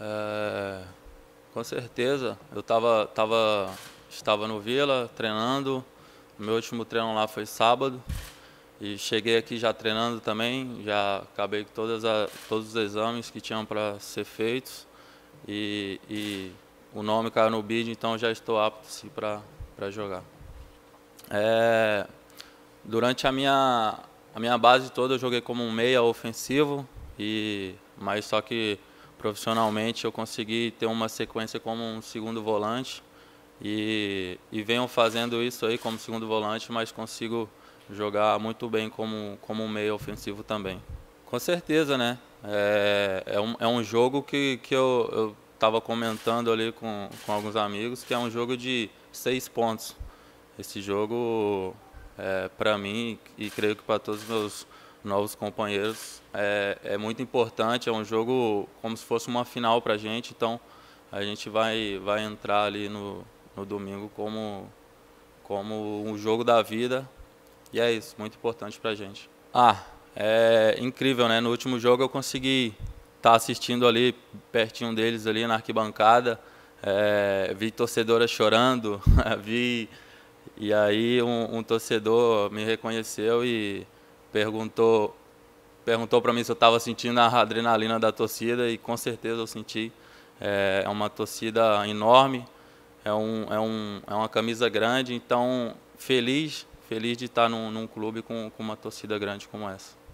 É, com certeza. Eu tava, tava, estava no Vila treinando. O meu último treino lá foi sábado. E cheguei aqui já treinando também. Já acabei com todas a, todos os exames que tinham para ser feitos. E, e, o nome caiu no bid, então já estou apto assim, para jogar. É, durante a minha, a minha base toda, eu joguei como um meia ofensivo. E, mas só que profissionalmente eu consegui ter uma sequência como um segundo volante e, e venho fazendo isso aí como segundo volante, mas consigo jogar muito bem como, como meio ofensivo também. Com certeza, né? É, é, um, é um jogo que, que eu estava comentando ali com, com alguns amigos, que é um jogo de seis pontos. Esse jogo, é, para mim, e creio que para todos os meus novos companheiros. É, é muito importante, é um jogo como se fosse uma final para a gente, então a gente vai, vai entrar ali no, no domingo como, como um jogo da vida e é isso, muito importante para a gente. Ah, é incrível, né? No último jogo eu consegui estar tá assistindo ali, pertinho deles ali na arquibancada, é, vi torcedoras chorando, vi... E aí um, um torcedor me reconheceu e perguntou perguntou para mim se eu estava sentindo a adrenalina da torcida e com certeza eu senti. É, é, uma torcida enorme, é, um, é, um, é uma camisa grande, então feliz, feliz de estar num, num clube com, com uma torcida grande como essa.